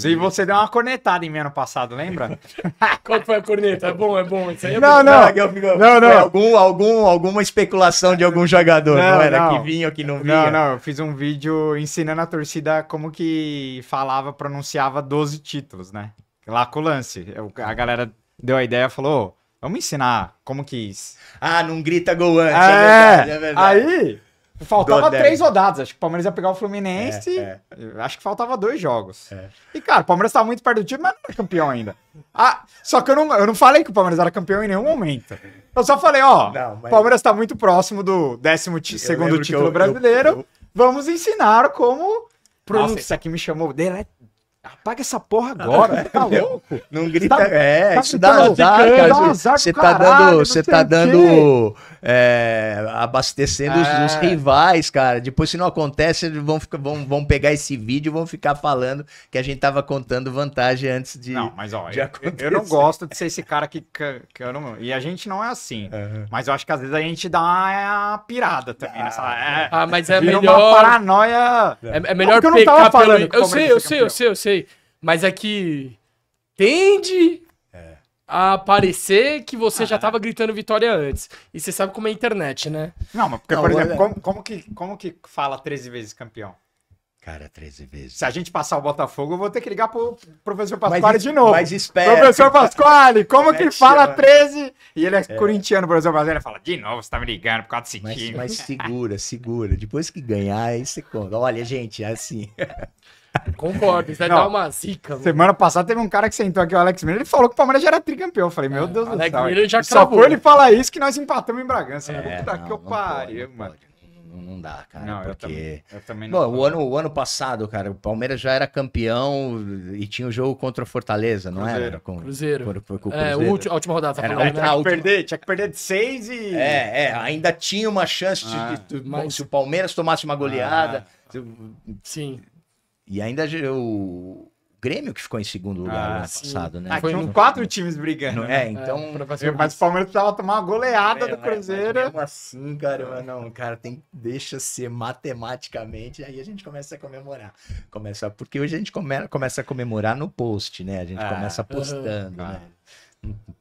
Se você deu uma cornetada em mim ano passado, lembra? Qual foi a corneta? É bom, é bom. Isso aí é não, bom. não. Não, não. não. Algum, algum, alguma especulação de algum jogador, não, não era? Não. Que vinha ou que não vinha? Não, não. Eu fiz um vídeo ensinando a torcida como que falava, pronunciava 12 títulos, né? Lá com o lance. Eu, a galera deu a ideia e falou... Vamos ensinar como que. Ah, não grita gol antes. É, é verdade, é verdade. Aí, Faltava três rodadas. Acho que o Palmeiras ia pegar o Fluminense. É, é. Acho que faltava dois jogos. É. E, cara, o Palmeiras tá muito perto do time, mas não era campeão ainda. Ah, só que eu não, eu não falei que o Palmeiras era campeão em nenhum momento. Eu só falei, ó, o mas... Palmeiras tá muito próximo do 12 segundo título eu, brasileiro. Eu, eu... Vamos ensinar como. Pronúncia Nossa, isso aqui me chamou. Delete Apaga essa porra agora, tá louco? Não grita, tá, é, tá isso dá azar, cara. Tá dá azar você tá caralho, dando, você tá dando tá é, abastecendo é. Os, os, ah. rivais, cara. Depois se não acontece, vão ficar, vão, vão pegar esse vídeo, vão ficar falando que a gente tava contando vantagem antes de Não, mas ó, eu, eu, não gosto de ser esse cara que, que, que eu não, e a gente não é assim. Uhum. Mas eu acho que às vezes a gente dá uma é, pirada também nessa, né? ah. é, Ah, mas é melhor uma paranoia. É, é melhor pegar falando pelo... eu, é sei, eu sei, eu sei, eu sei, eu sei. Mas é que tende é. a parecer que você ah, já estava gritando vitória antes. E você sabe como é a internet, né? Não, mas porque, não, por exemplo, como, como, que, como que fala 13 vezes campeão? Cara, 13 vezes. Se a gente passar o Botafogo, eu vou ter que ligar pro professor Pasquale mas, de novo. Mas espera. Professor Pasquale, como que fala 13? E ele é, é. corintiano, professor Pasquale. Ele fala, de novo, você tá me ligando por causa desse mas, time. Mas segura, segura. Depois que ganhar, aí você conta. Olha, gente, é assim. Concordo, isso vai dar uma zica. Mano. Semana passada teve um cara que sentou aqui, o Alex Miller, ele falou que o Palmeiras já era tricampeão. Eu falei, meu é, Deus do céu. Só cravou. foi ele falar isso que nós empatamos em Bragança. Né? É, Puta não, que eu pariu, mano. Não dá, cara. Não, porque... eu, também, eu também Bom, o ano, o ano passado, cara, o Palmeiras já era campeão e tinha o um jogo contra o Fortaleza, não Cruzeiro. era? Com, Cruzeiro. Com, com, com é, Cruzeiro. É, último, a última rodada. Tá era, falando, né? tinha, que perder, tinha que perder de seis e. É, é ainda tinha uma chance ah, de, de, de mas... se o Palmeiras tomasse uma goleada. Ah. Sim. E ainda o Grêmio que ficou em segundo lugar ah, ano passado, né? Ah, tinham quatro times brigando. Né? É, então. É, mas, mas o Palmeiras precisava tomar uma goleada é, do Cruzeiro. Mas, mesmo assim, cara, não, cara, tem, deixa ser matematicamente, aí a gente começa a comemorar. Começa, porque hoje a gente come, começa a comemorar no post, né? A gente ah, começa postando, né?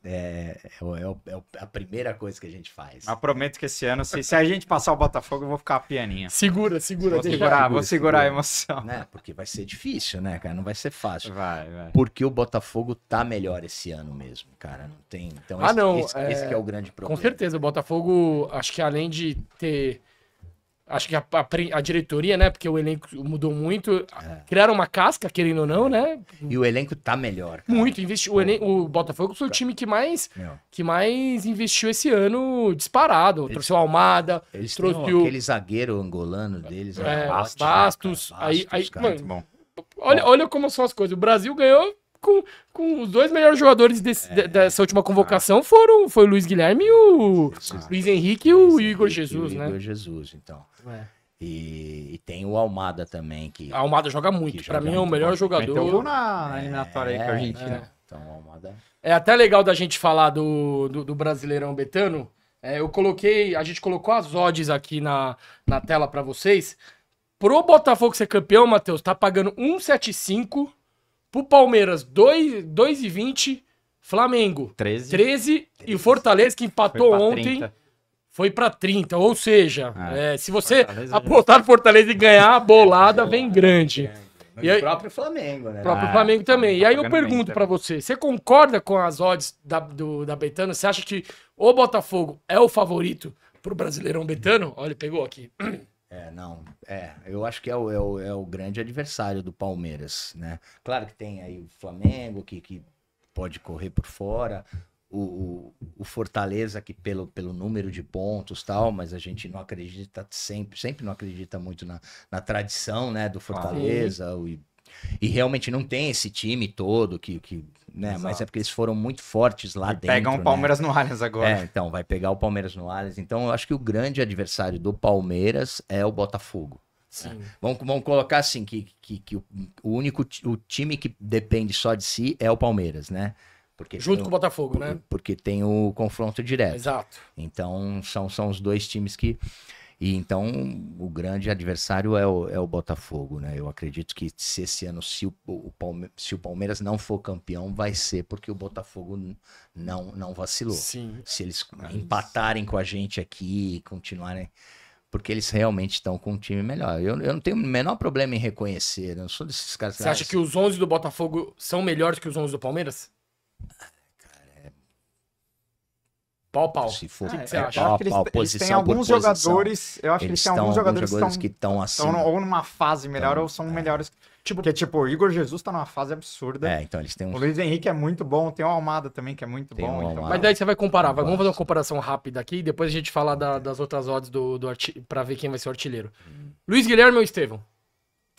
É, é, é, é a primeira coisa que a gente faz. Eu ah, prometo que esse ano, se, se a gente passar o Botafogo, eu vou ficar a pianinha. Segura, segura. Vou segurar, segura, vou segurar segura. a emoção. Né? Porque vai ser difícil, né, cara? Não vai ser fácil. Vai, vai. Porque o Botafogo tá melhor esse ano mesmo, cara. Não tem... Então, ah, esse, não, esse, é... esse é o grande problema. Com certeza, o Botafogo, acho que além de ter acho que a, a, a, diretoria, né? Porque o elenco mudou muito. É. Criaram uma casca, querendo ou não, né? E o elenco tá melhor. Cara. Muito. Investi... O, elenco, o Botafogo foi o tá. time que mais, que mais investiu esse ano disparado. Eles, trouxe o Almada, eles trouxe o... aquele zagueiro angolano deles, é, Bastos. Bastos, Bastos aí, aí, mano, bom. Olha, olha como são as coisas. O Brasil ganhou com, com os dois melhores jogadores desse, é, dessa última convocação foram foi o Luiz Guilherme e o Luiz Henrique e o Luiz Igor Henrique, Jesus, o né? Igor Jesus, então. É. E, e, tem o Almada também que a Almada joga muito. Para mim é o melhor bom. jogador. Então, na eliminatória é, aí com a é, Argentina. É. Então, Almada. É até legal da gente falar do, do, do Brasileirão Betano. É, eu coloquei, a gente colocou as odds aqui na, na tela para vocês. Pro Botafogo ser campeão, Matheus, tá pagando 175 Pro Palmeiras, 2 e 20, Flamengo, 13. 13. E o Fortaleza, que empatou ontem, 30. foi para 30. Ou seja, ah, é, se você Fortaleza apontar no Fortaleza e ganhar, a bolada vem grande. É, e o próprio Flamengo, né? O próprio ah, Flamengo também. Tá e aí eu pergunto para você, você concorda com as odds da, do, da Betano? Você acha que o Botafogo é o favorito pro Brasileirão Betano? Olha, pegou aqui. É, não. É, eu acho que é o, é o, é o grande adversário do Palmeiras, né? Claro que tem aí o Flamengo, que, que pode correr por fora, o, o, Fortaleza que pelo, pelo número de pontos tal, mas a gente não acredita sempre, sempre não acredita muito na, na tradição, né, do Fortaleza ah, e, e realmente não tem esse time todo que, que né? Exato. Mas é porque eles foram muito fortes lá e dentro. Pegam o né? Palmeiras né? no Allianz agora. É, então, vai pegar o Palmeiras no Allianz. Então, eu acho que o grande adversário do Palmeiras é o Botafogo. Sim. É. Vamos, vamos colocar assim, que, que, que o único o time que depende só de si é o Palmeiras, né? Porque Junto o, com o Botafogo, né? Porque tem o confronto direto. Exato. Então, são, são os dois times que... E então o grande adversário é o, é o Botafogo, né? Eu acredito que se esse ano, se o, o Palme se o Palmeiras não for campeão, vai ser porque o Botafogo não, não vacilou. Sim. Se eles Mas... É empatarem com a gente aqui e continuarem. Porque eles realmente estão com um time melhor. Eu, eu não tenho o menor problema em reconhecer. Eu não sou desses caras. Você acha assim que os 11 do Botafogo são melhores que os 11 do Palmeiras? Pau, pau. Se for, ah, é, é eu eles, pau, posição, eles têm alguns jogadores. Eu acho que eles têm alguns jogadores, que estão assim. Ou numa fase melhor, ou são é. melhores. Tipo, porque, tipo, o Igor Jesus tá numa fase absurda. É, então eles têm uns... O Luiz Henrique é muito bom, tem o Almada também, que é muito tem bom. Um então... Mas daí você vai comparar, vai, vamos fazer uma comparação rápida aqui, depois a gente fala da, é. das outras odds do, do arti... pra ver quem vai ser o artilheiro. Luiz Guilherme ou Estevão?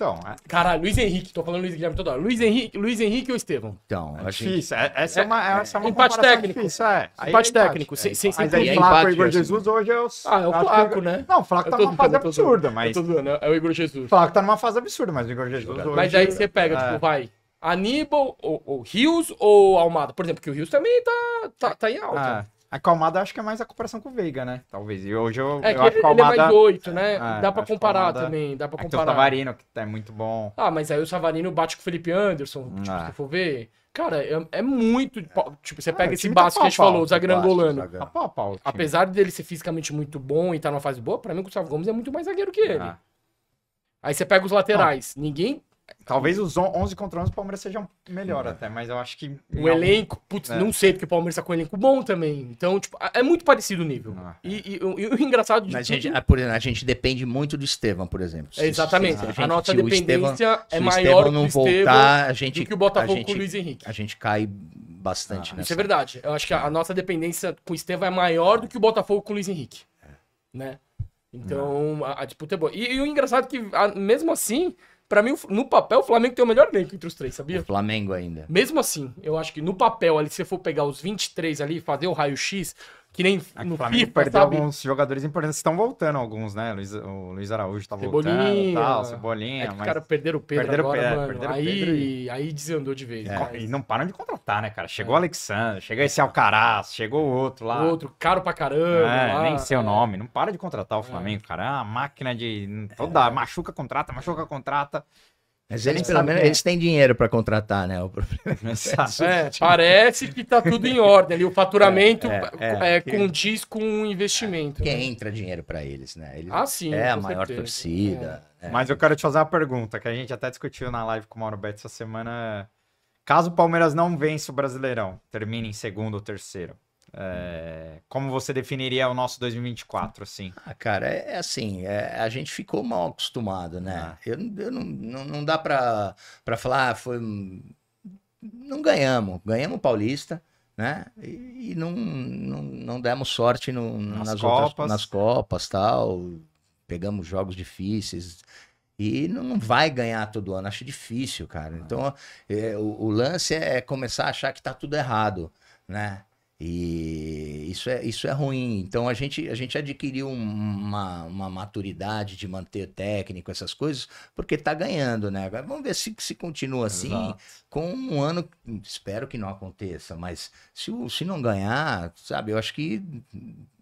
Então, é... Caralho, Luiz Henrique, tô falando Luiz Guilherme toda hora. Luiz Henrique, Luiz Henrique ou Estevão? Então, é difícil. É, essa é, é uma, é, essa é uma empate técnico. Difícil, é. Aí é empate técnico, sem, sem Mas aí, Flaco e Igor né? Jesus hoje é Ah, é o Flaco, né? Não, o Flaco tá numa fase absurda, mas. É o Igor Jesus. O Flaco tá numa fase absurda, mas o Igor Jesus hoje. Mas aí você pega, tipo, vai. Aníbal, ou, ou Rios ou Almada? Por exemplo, que o Rios também tá, tá, tá em alta. Ah. A Calmada acho que é mais a comparação com o Veiga, né? Talvez. E hoje eu, é eu acho que Calmada... ele é mais 8, né? É, dá pra comparar Calmada... também, dá pra comparar. É tem o Savarino, que tá, é muito bom. Ah, mas aí o Savarino bate com o Felipe Anderson, tipo, é. se ah. for ver. Cara, é, é muito... Tipo, você ah, pega esse baço tá que a gente falou, o Zagrangolano. Tá pau, pau, Apesar dele ser fisicamente muito bom e tá numa fase boa, pra mim o Gustavo Gomes é muito mais zagueiro que ele. Ah. Aí você pega os laterais. Ninguém Talvez os 11 contra 11 o Palmeiras seja melhor até, mas eu acho que. O elenco, putz, é. não sei, porque o Palmeiras tá com um elenco bom também. Então, tipo, é muito parecido o nível. Ah, é. e, e, e, o engraçado de. A gente, a, é é, por exemplo, a gente depende muito do Estevam, por exemplo. Se, exatamente. Se a, gente, a, nossa dependência é maior se o Estevam não voltar, a gente, do que o Botafogo gente, com o Luiz Henrique. A gente cai bastante, ah, nessa. Isso é verdade. Eu acho que a, a nossa dependência com o Estevam é maior do que o Botafogo com o Luiz Henrique. É. Né? Então, a, a, disputa é boa. E, e o engraçado é que, mesmo assim, para mim, no papel, o Flamengo tem o melhor elenco entre os três, sabia? O Flamengo ainda. Mesmo assim, eu acho que no papel ali, se você for pegar os 23 ali e fazer o raio-x, que nem Aqui, no Flamengo FIFA, perdeu sabe? alguns jogadores importantes. Estão voltando alguns, né? Luiz, o Luiz Araújo tá Cebolinha, voltando tal, Cebolinha. É que cara, perderam o Pedro perderam agora, Pedro, é, perderam aí, Pedro e... aí desandou de vez. É, mas... E não param de contratar, né, cara? Chegou é. o Alexandre, chega esse Alcaraz, chegou o outro lá. O outro, caro pra caramba. É, lá, nem seu é. nome. Não para de contratar o é. Flamengo, cara. É uma máquina de... Toda... Machuca, contrata, machuca, contrata. Mas eles, pelo menos, eles têm dinheiro para contratar, né? O problema é, é, parece que está tudo em ordem ali. O faturamento é, condiz é, é, é. com o investimento. Quem né? entra dinheiro para eles, né? Eles, ah, sim. É a maior certeza. torcida. Mas eu quero te fazer uma pergunta que a gente até discutiu na live com o Mauro Beto essa semana. Caso o Palmeiras não vença o Brasileirão, termine em segundo ou terceiro, é, como você definiria o nosso 2024, assim? Ah, cara, é, é assim, é, a gente ficou mal acostumado, né? Ah. Eu, eu, não, não, não dá para falar, ah, foi... Não ganhamos, ganhamos Paulista, né? E, e não, não, não, demos sorte no, nas, nas copas. Outras, nas copas, tal. Pegamos jogos difíceis, e não vai ganhar todo ano, acho difícil, cara. Ah. Então, é, o, o, lance é começar a achar que tá tudo errado, né? E isso é, isso é ruim. Então a gente, a gente adquiriu uma, uma maturidade de manter técnico, essas coisas, porque está ganhando, né? Agora vamos ver se, se continua assim. Exato. Com um ano, espero que não aconteça, mas se, se não ganhar, sabe, eu acho que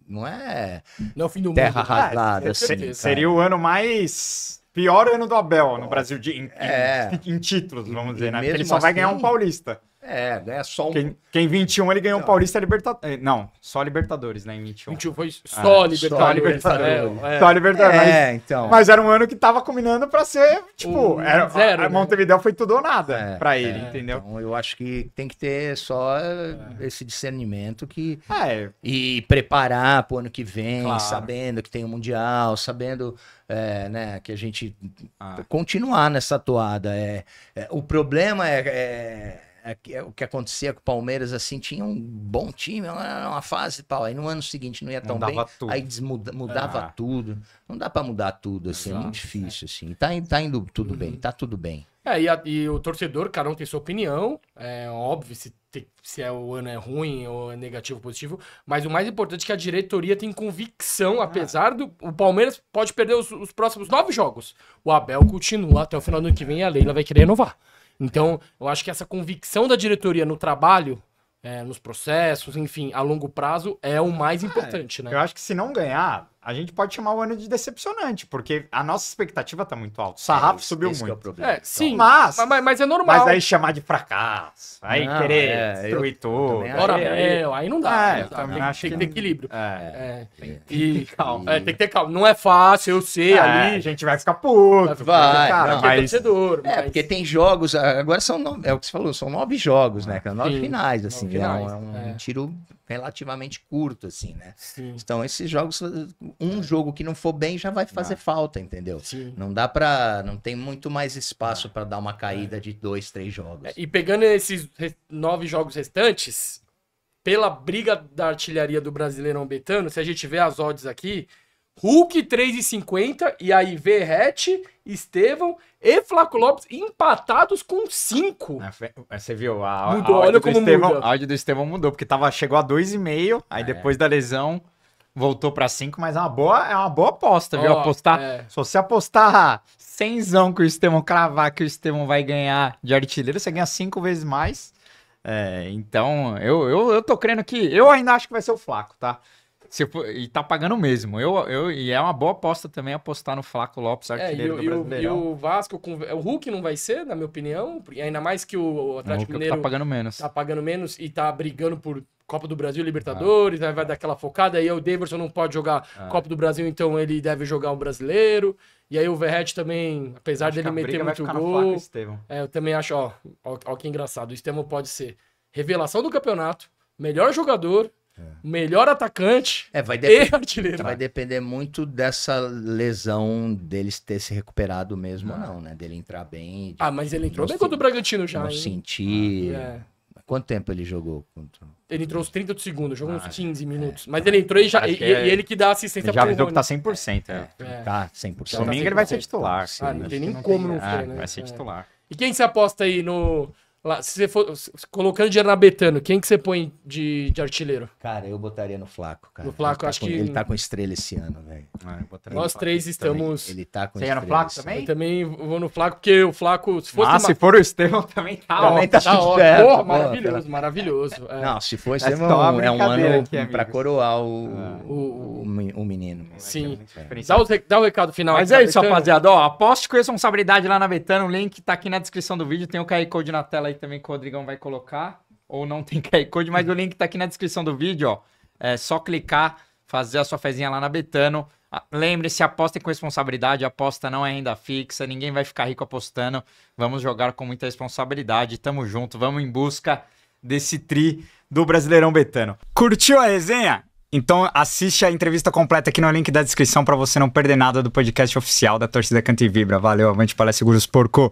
não é. Não é o fim do terra mundo. Terra né? É, assim, é, seria o ano mais pior ano do Abel no Brasil de, em, é. em, títulos, vamos dizer, né? Porque ele só assim, vai ganhar um assim, paulista. É, né? Só um. Quem, quem 21 ele ganhou o Paulista Libertadores. Eh, não, só Libertadores, né? Em 21. 21 foi ah, só é, Libertadores. Só Libertadores. É, é, Só Libertadores. É, então. Mas era um ano que tava combinando pra ser, tipo, um, era, zero, a, a né? Montevideo né? foi tudo ou nada é, pra ele, é, entendeu? Então eu acho que tem que ter só eh, esse discernimento que. É. E preparar pro ano que vem, claro. sabendo que tem o um Mundial, sabendo. É, né, que a gente ah. continuar nessa toada. É, é, o problema é, é é é, o que acontecia com o Palmeiras, assim, tinha um bom time, uma fase pau. Aí no ano seguinte não ia tão bem, tudo. aí desmuda, mudava é. tudo. Não dá para mudar tudo, assim, Exato, é muito difícil, assim. Tá, tá indo tudo uhum. bem, tá tudo bem. É, e, a, e, o torcedor, cada um tem sua opinião, é óbvio se, te, se é, o ano é ruim ou é negativo ou positivo, mas o mais importante é que a diretoria tem convicção, ah. apesar do. O Palmeiras pode perder os, os próximos nove jogos. O Abel continua até o final do ano que vem e a Leila vai querer renovar. Então, eu acho que essa convicção da diretoria no trabalho é, nos processos, enfim, a longo prazo é o mais ah, é. importante, né? Eu acho que se não ganhar, a gente pode chamar o ano de decepcionante, porque a nossa expectativa tá muito alta. O é sarrafo subiu é muito. É, problema, é então. sim, mas, mas, mas, é normal. Mas aí chamar de fracasso, aí não, querer é, destruir eu, tudo. Ora, é, aí não dá. É, não dá. Tem, tem, que, ter equilíbrio. É, tem, que ter calma. tem que ter calma. Não é fácil, eu sei, ali... A gente vai ficar puto. Vai, cara, não, mas... É, mas... porque tem jogos, agora são, nove, é o que você falou, são nove jogos, né, cara? Nove sim, finais, assim, nove é um, tiro relativamente curto, assim, né? Então, esses jogos um é. jogo que não for bem já vai fazer falta, entendeu? Sim. Não dá para, não tem muito mais espaço para dar uma caída é. de dois, três jogos. É, e pegando esses nove jogos restantes, pela briga da artilharia do Brasileirão Betano, se a gente vê as odds aqui, Hulk 3,50 e aí Verrete, Estevão e Flaco Lopes empatados com 5. Você viu? A, mudou, a Estevão, muda. A áudio do Estevão mudou, porque tava, chegou a 2,5, aí depois da lesão voltou para 5, mas é uma boa, é uma boa aposta, oh, viu? Apostar, é. se você apostar 100 que o Estevão cravar que o Estevão vai ganhar de artilheiro, você ganha 5 vezes mais. É, então, eu, eu, eu tô crendo que. Eu ainda acho que vai ser o Flaco, tá? Se e tá pagando mesmo. Eu, eu, e é uma boa aposta também apostar no Flaco Lopes, artilheiro é, e, do Brasileirão. O, e o Vasco, com, é, o Hulk não vai ser, na minha opinião, ainda mais que o Atlético o tá Mineiro... tá pagando menos. Tá pagando menos e tá brigando por Copa do Brasil, Libertadores, ah. vai dar aquela focada, aí o Davidson não pode jogar ah. Copa do Brasil, então ele deve jogar um brasileiro. E aí o Verrete também, apesar dele meter muito gol. é, eu também acho, ó, ó, ó, que engraçado. O Estevão pode ser revelação do campeonato, melhor jogador, é. melhor atacante é, vai depender, e artilheiro. Vai depender muito dessa lesão deles ter se recuperado mesmo ah. ou não, né? Dele entrar bem. De, ah, mas ele entrou bem contra o Bragantino já. Não sentir. Ah, é. Quanto tempo ele jogou? Ele entrou uns 30 segundos, jogou ah, uns 15 é. minutos. É. Mas ele entrou e, já, e, é... e ele que dá assistência ele já pro Já avisou que tá 100%. É. Né? É. Tá 100%. Tá Domingo ele vai ser titular. Ah, não tem nem não como tem, não ser, é, né? Vai ser é. titular. E quem se aposta aí no, Lá, se você for colocando dinheiro na Betano, quem que você põe de, de artilheiro? Cara, eu botaria no Flaco, cara. No Flaco, tá acho com, que. Ele tá com estrela esse ano, velho. Ah, Nós três estamos. Também. Ele tá com você estrela. Você no Flaco também? Eu também vou no Flaco, porque o Flaco. Se fosse ah, uma... se for o Estevão, também tá também Tá, tá ótimo. Tá maravilhoso, maravilhoso. É. Não, se for o Estevão, é um ano aqui, pra coroar o, ah, o, o, o, menino. Sim. É dá, o, dá o recado final. Mas é isso, rapaziada. Ó, aposto com responsabilidade lá na Betano. O link tá aqui na descrição do vídeo. Tem o QR Code na tela aí também que o Rodrigão vai colocar, ou não tem QR Code, mas o link tá aqui na descrição do vídeo, ó. É só clicar, fazer a sua fezinha lá na Betano. Ah, lembre-se, apostem com responsabilidade, aposta não é renda fixa, ninguém vai ficar rico apostando. Vamos jogar com muita responsabilidade, tamo junto, vamos em busca desse tri do Brasileirão Betano. Curtiu a resenha? Então assiste a entrevista completa aqui no link da descrição para você não perder nada do podcast oficial da Torcida Canta e Vibra. Valeu, avante, palestra seguros, porco!